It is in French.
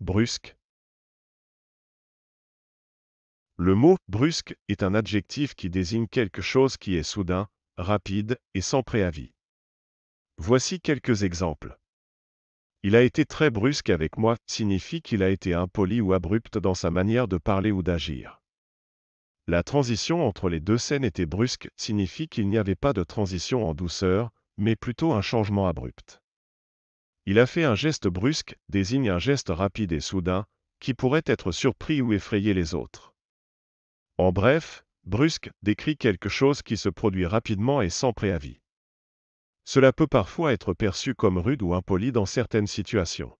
brusque. Le mot brusque est un adjectif qui désigne quelque chose qui est soudain, rapide et sans préavis. Voici quelques exemples. Il a été très brusque avec moi signifie qu'il a été impoli ou abrupt dans sa manière de parler ou d'agir. La transition entre les deux scènes était brusque signifie qu'il n'y avait pas de transition en douceur, mais plutôt un changement abrupt. Il a fait un geste brusque, désigne un geste rapide et soudain, qui pourrait être surpris ou effrayer les autres. En bref, brusque décrit quelque chose qui se produit rapidement et sans préavis. Cela peut parfois être perçu comme rude ou impoli dans certaines situations.